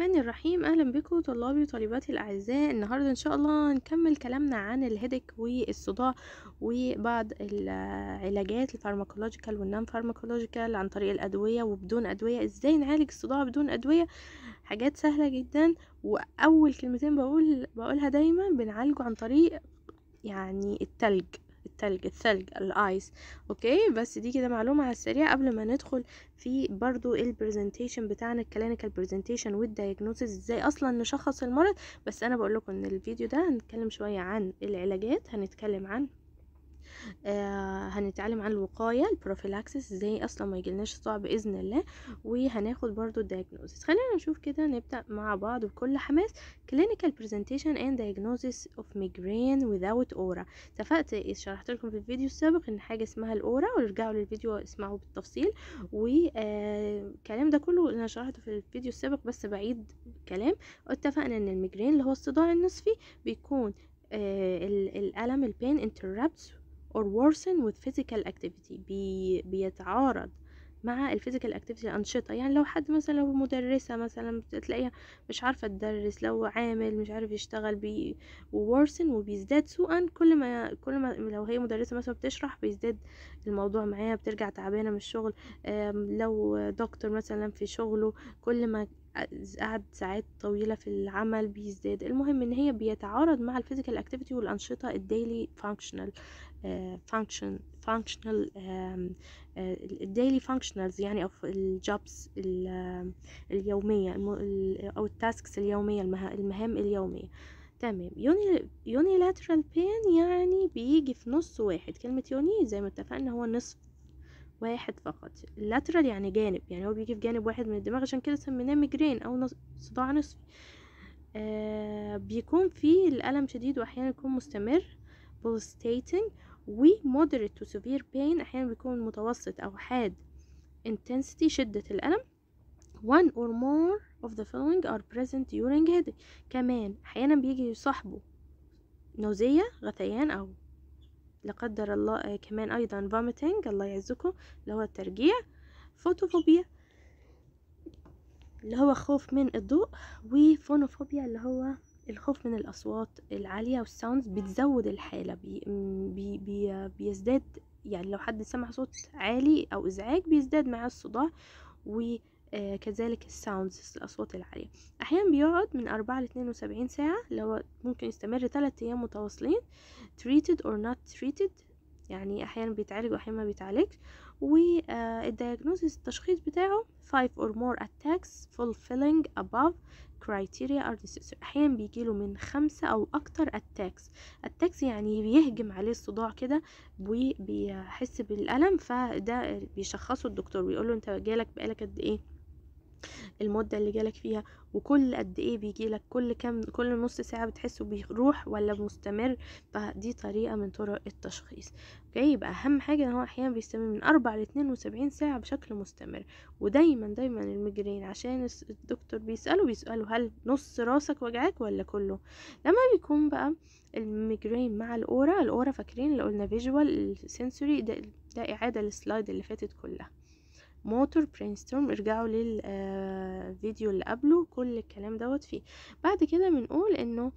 الرحمن الرحيم اهلا بكم طلابي وطالباتي الاعزاء النهارده ان شاء الله نكمل كلامنا عن الهيدك والصداع وبعض العلاجات الفارماكولوجيكال والنان فارماكولوجيكال عن طريق الادويه وبدون ادويه ازاي نعالج الصداع بدون ادويه حاجات سهله جدا واول كلمتين بقول بقولها دايما بنعالجه عن طريق يعني التلج التلج الثلج الايس اوكي بس دي كده معلومه على السريع قبل ما ندخل في برضو البرزنتيشن بتاعنا الكلينيكال برزنتيشن والدايجنوستس ازاي اصلا نشخص المرض بس انا بقول لكم ان الفيديو ده هنتكلم شويه عن العلاجات هنتكلم عن آه، هنتعلم عن الوقاية البروفيلاكسس ازاي اصلا ما يجيلناش صداع باذن الله وهناخد برضو الدياجنوزيس خلينا نشوف كده نبدأ مع بعض بكل حماس clinical presentation and diagnosis of migraine without aura اتفقت شرحت لكم في الفيديو السابق ان حاجة اسمها الاورا وارجعوا للفيديو اسمعوا بالتفصيل والكلام آه، ده كله انا شرحته في الفيديو السابق بس بعيد الكلام اتفقنا ان الميجرين اللي هو الصداع النصفي بيكون آه الألم البين interrupts or worsen with physical activity بي بيتعارض مع الفيزيكال اكتيفيتي الانشطه يعني لو حد مثلا لو مدرسه مثلا بتلاقيها مش عارفه تدرس لو عامل مش عارف يشتغل بي وورسن وبيزداد سوءا كل ما كل ما لو هي مدرسه مثلا بتشرح بيزداد الموضوع معاها بترجع تعبانه من الشغل لو دكتور مثلا في شغله كل ما قعد ساعات طويلة في العمل بيزداد المهم ان هي بيتعارض مع الفيزيكال اكتيفيتي والانشطة الديلي فانكشنال فانكشن فانكشنال الديلي فانكشنالز يعني او الجوبس اليومية او التاسكس اليومية المهام اليومية تمام يوني يوني بين يعني بيجي في نص واحد كلمة يوني زي ما اتفقنا هو نصف واحد فقط اللاترال يعني جانب يعني هو بيجي في جانب واحد من الدماغ عشان كده سميناه ميجرين أو صداع نصفي آه بيكون فيه الألم شديد وأحيانا يكون مستمر pulsating و moderate to severe pain أحيانا بيكون متوسط أو حاد intensity شدة الألم one or more of the following are present during headache كمان أحيانا بيجي يصاحبه نوزية غثيان أو لا قدر الله آه، كمان ايضا vomiting الله يعزكم اللي هو الترجيع فوتوفوبيا اللي هو خوف من الضوء وفونوفوبيا اللي هو الخوف من الأصوات العالية والساوندز بتزود الحالة بي بي بي بيزداد يعني لو حد سمع صوت عالي أو إزعاج بيزداد معاه الصداع آه، كذلك الساوندز الأصوات العالية أحيانا بيقعد من أربعة لاتنين وسبعين ساعة اللي هو ممكن يستمر تلات أيام متواصلين treated or not treated يعني أحيانا بيتعالج وأحيانا ما بيتعالجش والدياجنوزيس آه، التشخيص بتاعه 5 or more attacks fulfilling above criteria are necessary أحيانا بيجيله من خمسة أو أكتر attacks attacks يعني بيهجم عليه الصداع كده وبيحس بالألم فده بيشخصه الدكتور بيقوله أنت جالك بقالك قد إيه المده اللي جالك فيها وكل قد ايه بيجيلك كل كام كل نص ساعه بتحسه بيروح ولا مستمر فدي طريقه من طرق التشخيص اوكي يبقى اهم حاجه ان هو احيانا بيستمر من أربع ل 72 ساعه بشكل مستمر ودايما دايما الميجرين عشان الدكتور بيساله بيساله هل نص راسك وجعك ولا كله لما بيكون بقى الميجرين مع الاورا الاورا فاكرين اللي قلنا فيجوال سنسوري ده, ده اعاده للسلايد اللي فاتت كلها موتور brainstorm ارجعوا للفيديو آه، اللي قبله كل الكلام دوت فيه بعد كده بنقول انه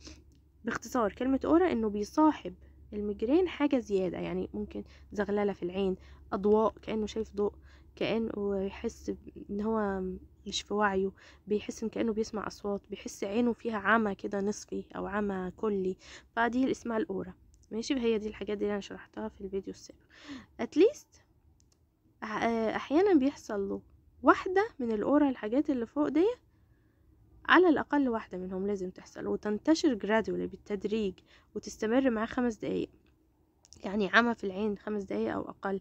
باختصار كلمة اورا انه بيصاحب الميجرين حاجة زيادة يعني ممكن زغللة في العين اضواء كأنه شايف ضوء كأنه يحس ان هو مش في وعيه بيحس ان كأنه بيسمع اصوات بيحس عينه فيها عمى كده نصفي او عمى كلي فدي اسمها الاورا ماشي هي دي الحاجات دي اللي انا شرحتها في الفيديو السابق اتليست احيانا بيحصل له واحدة من الاورا الحاجات اللي فوق دي على الأقل واحدة منهم لازم تحصل وتنتشر جرادولي بالتدريج وتستمر معاه خمس دقايق يعني عمى في العين خمس دقايق أو أقل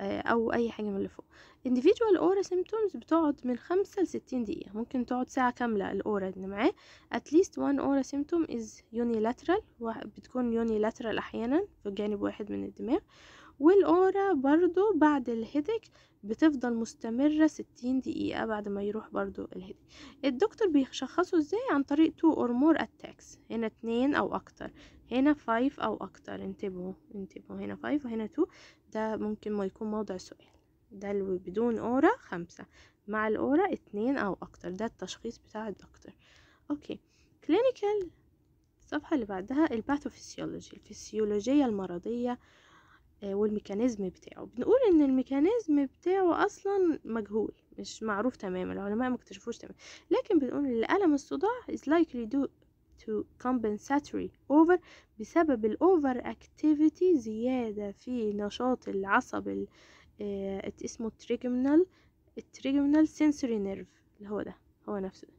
آه، أو أي حاجة من اللي فوق individual aura symptoms بتقعد من خمسة لستين دقيقة ممكن تقعد ساعة كاملة الأورا اللي معاه at least one aura symptom is unilateral بتكون unilateral أحيانا في جانب واحد من الدماغ والأورا برضو بعد الهيدك بتفضل مستمرة ستين دقيقة بعد ما يروح برضو الهيدك الدكتور بيشخصه ازاي عن طريق تو اور مور اتاكس هنا اتنين او اكتر هنا فايف او اكتر انتبهوا انتبهوا هنا فايف وهنا تو ده ممكن ما يكون موضع سؤال ده بدون أورا خمسة مع الأورا اتنين او اكتر ده التشخيص بتاع الدكتور اوكي كلينيكال الصفحة اللي بعدها الباثوفيسيولوجي الفسيولوجية المرضية آه، والميكانيزم بتاعه بنقول ان الميكانيزم بتاعه اصلا مجهول مش معروف تماما العلماء ما اكتشفوش تماما لكن بنقول ان الالم الصداع is likely due to compensatory over بسبب الاوفر اكتيفيتي زيادة في نشاط العصب آه، اسمه التريجمنال التريجمنال سنسوري نيرف اللي هو ده هو نفسه ده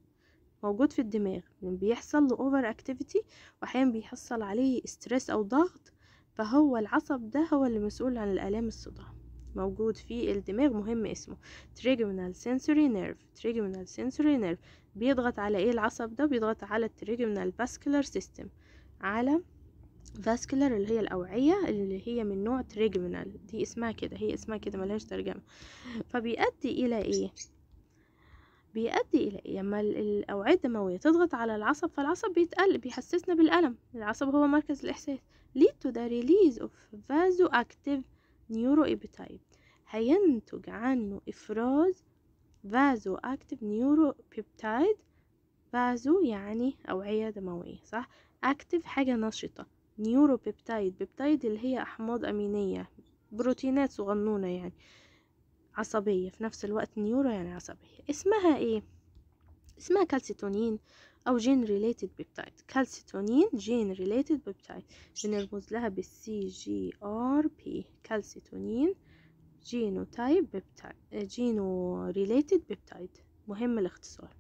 موجود في الدماغ بيحصل له اوفر اكتيفيتي واحيانا بيحصل عليه ستريس او ضغط فهو العصب ده هو اللي مسؤول عن الآلام الصداع موجود في الدماغ مهم اسمه تريجمنال sensory nerve تريجمنال sensory nerve بيضغط على ايه العصب ده بيضغط على التريجمنال vascular system على فاسكولار اللي هي الأوعية اللي هي من نوع تريجمنال دي اسمها كده هي اسمها كده ملهاش ترجمة فبيؤدي إلى إيه بيؤدي إلى إيه لما الأوعية الدموية تضغط على العصب فالعصب بيتقل بيحسسنا بالألم العصب هو مركز الإحساس lead to the release of vasoactive neuropeptide هينتج عنه إفراز vasoactive neuropeptide vaso يعني أوعية دموية صح active حاجة نشطة نيوروبيبتايد بيبتايد اللي هي أحماض أمينية بروتينات صغنونة يعني عصبية في نفس الوقت نيورو يعني عصبية اسمها ايه اسمها كالسيتونين أو جين ريليتد بيبتايد كالسيتونين جين ريليتد بيبتايد بنرمز لها بالسي جي آر بي كالسيتونين جينوتايب بيبتايد جينو ريليتد بيبتايد مهم الاختصار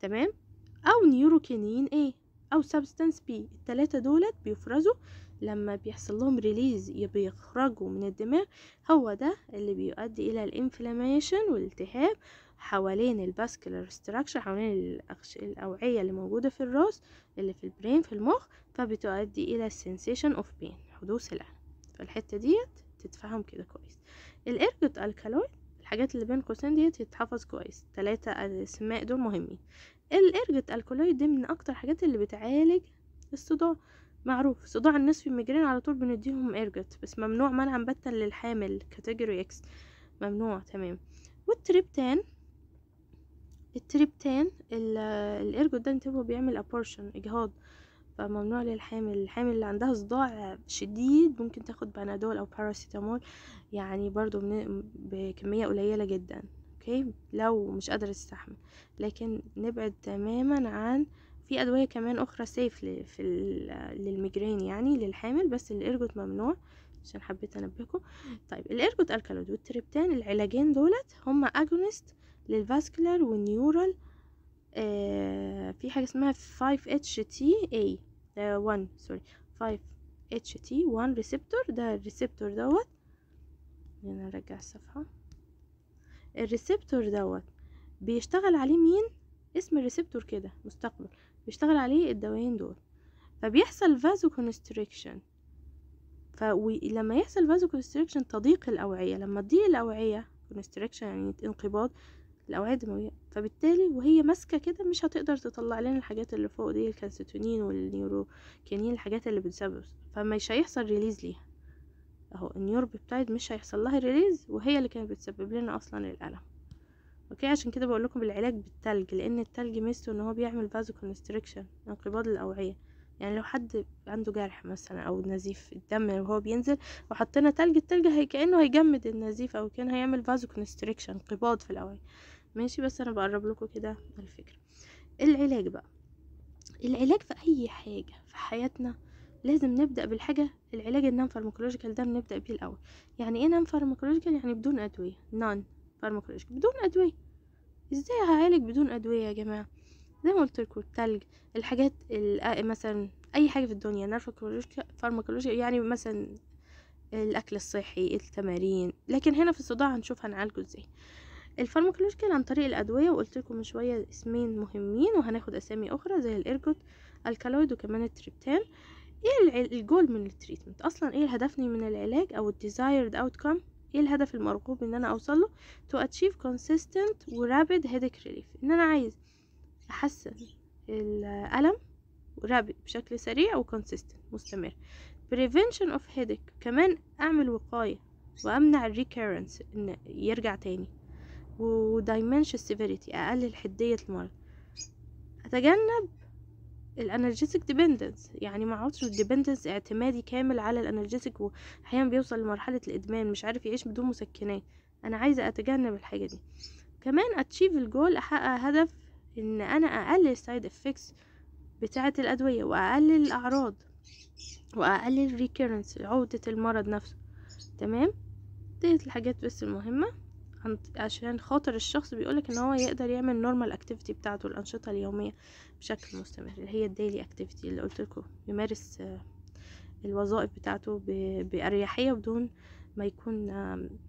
تمام أو نيوروكينين A أو سبستانس B التلاتة دولت بيفرزوا لما بيحصل لهم ريليز بيخرجوا من الدماغ هو ده اللي بيؤدي إلى الانفلاميشن والالتهاب حوالين الباسكولار ستراكشر حوالين الأوعية اللي موجودة في الراس اللي في البرين في المخ فبتؤدي إلى السنسيشن اوف بين حدوث الألم فالحتة ديت تتفهم كده كويس الإرجوت الكالويد الحاجات اللي بين قوسين ديت تتحفظ كويس تلاتة الاسماء دول مهمين الإرجوت الكالويد دي من أكتر الحاجات اللي بتعالج الصداع معروف صداع الناس في الميجرين على طول بنديهم إرجوت بس ممنوع منعا باتا للحامل كاتيجوري اكس ممنوع تمام والتريبتان التربتين القرد ده انتبهوا بيعمل ابورشن اجهاض فممنوع للحامل الحامل اللي عندها صداع شديد ممكن تاخد بنادول او باراسيتامول يعني برضو بكمية قليلة جدا اوكي لو مش قادر تستحمل لكن نبعد تماما عن في ادوية كمان اخرى سيف في للميجرين يعني للحامل بس الارجوت ممنوع عشان حبيت انبهكم طيب الارجوت الكالود والتريبتان العلاجين دولت هما اجونست للفاسكولار والنيورال آه، في حاجة اسمها 5-HTA 1 سوري 5-HT 1 ريسبتور ده الريسبتور دوت هنا نرجع الصفحة الريسبتور دوت بيشتغل عليه مين اسم الريسبتور كده مستقبل بيشتغل عليه الدوايين دول فبيحصل فازو كونستريكشن فلما يحصل فازو كونستريكشن تضيق الأوعية لما تضيق الأوعية كونستريكشن يعني انقباض الاوعيه الدمويه فبالتالي وهي ماسكه كده مش هتقدر تطلع لنا الحاجات اللي فوق دي الكالسيتونين والنيوروكينين الحاجات اللي بتسبب فمش هيحصل ريليز ليها اهو النيوروبيبتايد مش هيحصل لها ريليز وهي اللي كانت بتسبب لنا اصلا الالم اوكي عشان كده بقول لكم العلاج بالتلج لان التلج ميزته ان هو بيعمل فازو كونستريكشن انقباض الاوعيه يعني لو حد عنده جرح مثلا او نزيف الدم وهو بينزل وحطينا تلج التلج هي كانه هيجمد النزيف او كان هيعمل فازو كونستريكشن انقباض في الاوعيه ماشي بس انا بقرب لكم كده الفكره العلاج بقى العلاج في اي حاجه في حياتنا لازم نبدا بالحاجه العلاج النان فارماكولوجيكال ده بنبدا بيه الاول يعني ايه نان فارماكولوجيكال يعني بدون ادويه نان فارماكولوجيكال بدون ادويه ازاي هعالج بدون ادويه يا جماعه زي ما قلت لكم التلج الحاجات مثلا اي حاجه في الدنيا نان فارماكولوجيكال يعني مثلا الاكل الصحي التمارين لكن هنا في الصداع هنشوف هنعالجه ازاي الفارماكولوجيكال عن طريق الادويه وقلت لكم من شويه اسمين مهمين وهناخد اسامي اخرى زي الارجوت الكالويد وكمان التريبتان ايه الجول من التريتمنت اصلا ايه هدفني من العلاج او الديزايرد اوتكم ايه الهدف المرغوب ان انا اوصله تو اتشيف كونسيستنت ورابيد هيديك ريليف ان انا عايز احسن الالم رابيد بشكل سريع وكونسيستنت مستمر prevention of headache كمان اعمل وقايه وامنع الريكيرنس ان يرجع تاني ودايمنشن سيفيريتي اقلل حدية المرض اتجنب الانرجيتك ديبندنس يعني ما اقعدش ديبندنس اعتمادي كامل على الانرجيتك واحيانا بيوصل لمرحله الادمان مش عارف يعيش بدون مسكنات انا عايزه اتجنب الحاجه دي كمان اتشيف الجول احقق هدف ان انا اقلل سايد افكتس بتاعه الادويه واقلل الاعراض واقلل ريكيرنس عوده المرض نفسه تمام دي الحاجات بس المهمه عشان خاطر الشخص بيقولك ان هو يقدر يعمل نورمال اكتيفيتي بتاعته الانشطه اليوميه بشكل مستمر اللي هي الديلي اكتيفيتي اللي قلت لكم يمارس آه، الوظائف بتاعته باريحيه بدون ما يكون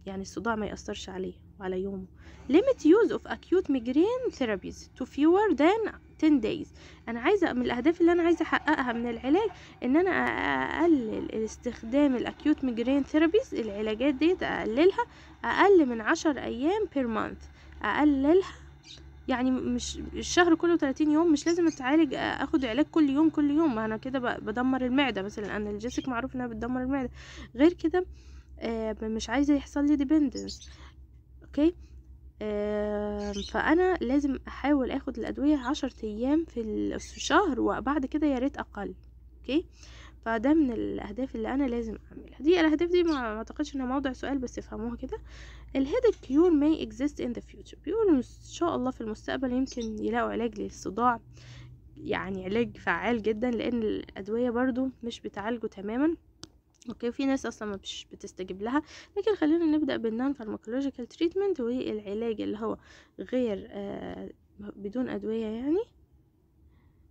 يعني الصداع ما ياثرش عليه وعلى يومه limit use of acute migraine therapies to fewer than 10 days انا عايزه من الاهداف اللي انا عايزه احققها من العلاج ان انا اقلل استخدام الاكيوت ميجرين ثيرابيز العلاجات ديت اقللها اقل من 10 ايام بير مانث اقللها يعني مش الشهر كله 30 يوم مش لازم اتعالج اخد علاج كل يوم كل يوم ما انا كده بدمر المعده مثلا انا الجيسك معروف انها بتدمر المعده غير كده آه، مش عايزه يحصل لي ديبندنس اوكي فانا لازم احاول اخد الادويه عشر ايام في الشهر وبعد كده يا ريت اقل اوكي فده من الاهداف اللي انا لازم اعملها دي الاهداف دي ما اعتقدش انها موضع سؤال بس افهموها كده الهيدك كيور may exist ان ذا future بيقولوا ان شاء الله في المستقبل يمكن يلاقوا علاج للصداع يعني علاج فعال جدا لان الادويه برضو مش بتعالجه تماما اوكي في ناس اصلا ما مش بتستجيب لها لكن خلينا نبدا بالنون فارماكولوجيكال تريتمنت العلاج اللي هو غير آه بدون ادويه يعني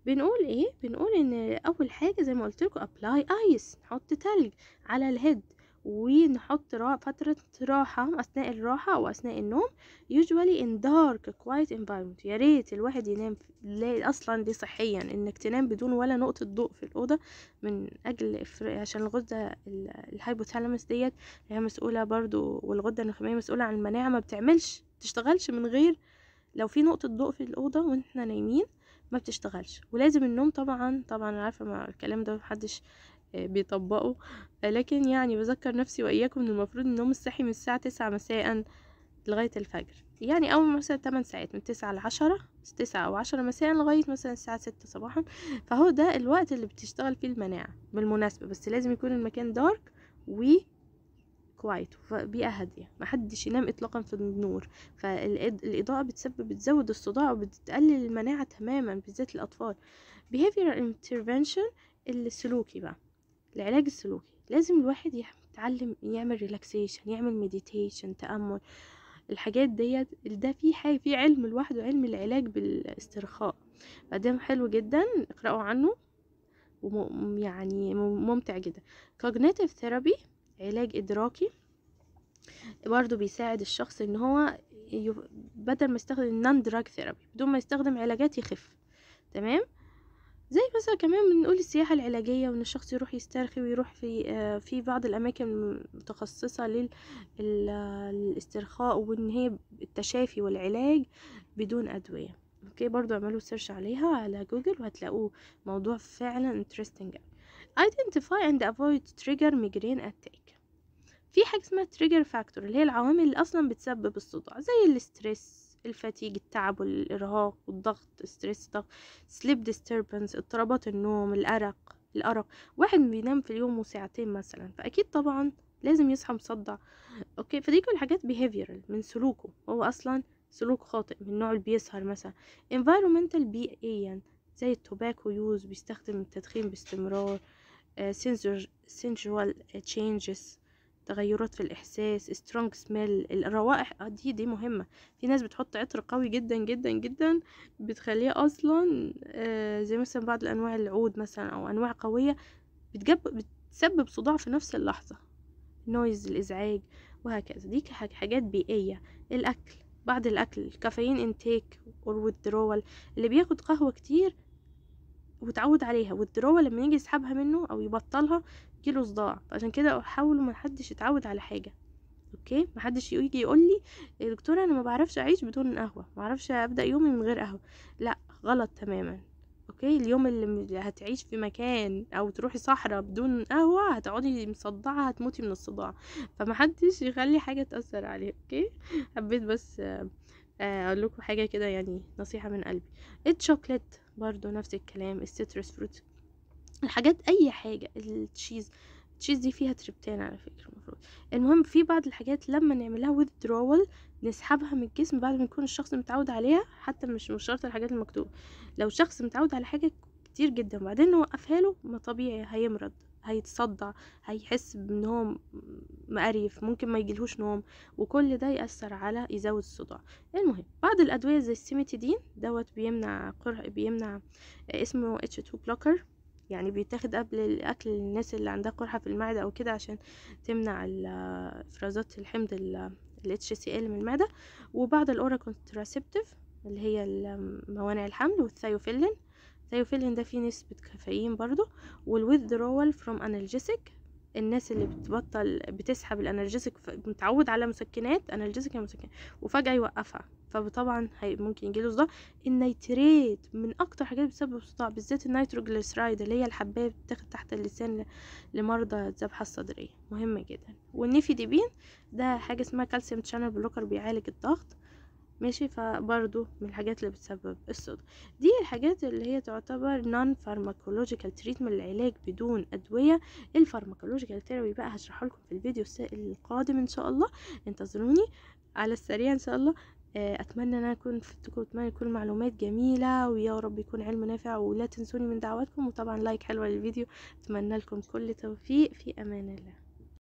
بنقول ايه بنقول ان اول حاجه زي ما قلت لكم ابلاي ايس نحط تلج على الهيد ونحط را فترة راحة أثناء الراحة أو أثناء النوم usually in dark quiet environment يا ريت الواحد ينام لا أصلا دي صحيا إنك تنام بدون ولا نقطة ضوء في الأوضة من أجل عشان الغدة الهايبوثالامس ديت هي مسؤولة برضو والغدة النخامية مسؤولة عن المناعة ما بتعملش تشتغلش من غير لو في نقطة ضوء في الأوضة وإحنا نايمين ما بتشتغلش ولازم النوم طبعا طبعا انا عارفه الكلام ده محدش بيطبقوا لكن يعني بذكر نفسي وإياكم إن المفروض النوم الصحي من الساعة تسعة مساء لغاية الفجر يعني أول مثلا 8 ساعات من 9 ل 10 9 أو 10 مساء لغاية مثلا الساعة 6 صباحا فهو ده الوقت اللي بتشتغل فيه المناعة بالمناسبة بس لازم يكون المكان دارك و كوايت بيئة هادية محدش ينام إطلاقا في النور فالإضاءة بتسبب بتزود الصداع وبتقلل المناعة تماما بالذات الأطفال behavior intervention السلوكي بقى العلاج السلوكي لازم الواحد يتعلم يعمل ريلاكسيشن يعمل مديتيشن تأمل الحاجات ديت ده في حاجة في علم لوحده علم العلاج بالاسترخاء فده حلو جدا اقرأوا عنه يعني ممتع جدا كوجنيتيف ثيرابي علاج إدراكي برضو بيساعد الشخص ان هو بدل ما يستخدم النون دراج ثيرابي بدون ما يستخدم علاجات يخف تمام زي مثلا كمان بنقول السياحة العلاجية وان الشخص يروح يسترخي ويروح في آه، في بعض الاماكن المتخصصة للاسترخاء وان هي التشافي والعلاج بدون ادوية اوكي برضو اعملوا سيرش عليها على جوجل وهتلاقوه موضوع فعلا انترستنج identify and avoid trigger migraine attack في حاجة اسمها trigger factor اللي هي العوامل اللي اصلا بتسبب الصداع زي الاسترس الفاتيج التعب والإرهاق والضغط ستريس ضغط سليب disturbance اضطرابات النوم الأرق الأرق واحد بينام في اليوم وساعتين مثلا فأكيد طبعا لازم يصحى مصدع اوكي فدي كل حاجات بيهيفيرال من سلوكه هو اصلا سلوك خاطئ من النوع اللي بيسهر مثلا environmental بيئيا زي التوباكو يوز بيستخدم التدخين باستمرار آه، sensual changes تغيرات في الإحساس سترونج سميل الروائح آه، دي دي مهمة في ناس بتحط عطر قوي جدا جدا جدا بتخليه أصلا آه، زي مثلا بعض الأنواع العود مثلا أو أنواع قوية بتجب بتسبب صداع في نفس اللحظة نويز الإزعاج وهكذا دي حاجات بيئية الأكل بعد الأكل الكافيين انتيك or withdrawal اللي بياخد قهوة كتير وتعود عليها والدراوة لما يجي يسحبها منه او يبطلها يجيله صداع عشان كده احاول ما حدش يتعود على حاجه اوكي ما حدش يجي يقول لي يا دكتوره انا ما بعرفش اعيش بدون قهوه ما اعرفش ابدا يومي من غير قهوه لا غلط تماما اوكي اليوم اللي هتعيش في مكان او تروحي صحراء بدون قهوه هتقعدي مصدعه هتموتي من الصداع فمحدش يخلي حاجه تاثر عليه اوكي حبيت بس آه، آه، اقول لكم حاجه كده يعني نصيحه من قلبي شوكليت برضو نفس الكلام السترس فروت الحاجات اي حاجة التشيز التشيز دي فيها تريبتان على فكرة المفروض المهم في بعض الحاجات لما نعملها withdrawal نسحبها من الجسم بعد ما يكون الشخص متعود عليها حتى مش مش شرط الحاجات المكتوبة لو شخص متعود على حاجة كتير جدا وبعدين نوقفها له ما طبيعي هيمرض هيتصدع هيحس بنوم هو مقريف ممكن ما يجيلهوش نوم وكل ده يأثر على يزود الصداع المهم بعض الأدوية زي السيميتيدين دوت بيمنع قرح بيمنع اسمه اتش 2 بلوكر يعني بيتاخد قبل الاكل للناس اللي عندها قرحه في المعده او كده عشان تمنع افرازات الحمض ال اتش ال من المعده وبعض الاورا كونتراسبتيف اللي هي موانع الحمل والثايوفيلين سيوفيلين ده فيه نسبة كافيين برضو والويذرول فروم انالجيسك الناس اللي بتبطل بتسحب الانالجيسك متعود على مسكنات انالجيسك مسكنات وفجأة يوقفها فطبعا ممكن يجيله صداع النيتريت من اكتر حاجات بتسبب صداع بالذات النيتروجليسرايد اللي هي الحبايه بتتاخد تحت اللسان لمرضى الذبحه الصدريه مهمه جدا والنيفيديبين ده حاجه اسمها كالسيوم شانل بلوكر بيعالج الضغط ماشي فبرضو من الحاجات اللي بتسبب الصدع دي الحاجات اللي هي تعتبر نون فارماكولوجيكال تريتمنت العلاج بدون ادويه الفارماكولوجيكال ثيرابي بقى هشرحه لكم في الفيديو القادم ان شاء الله انتظروني على السريع ان شاء الله آه، اتمنى ان اكون فدتكم اتمنى تكون معلومات جميله ويا رب يكون علم نافع ولا تنسوني من دعواتكم وطبعا لايك حلوه للفيديو اتمنى لكم كل توفيق في امان الله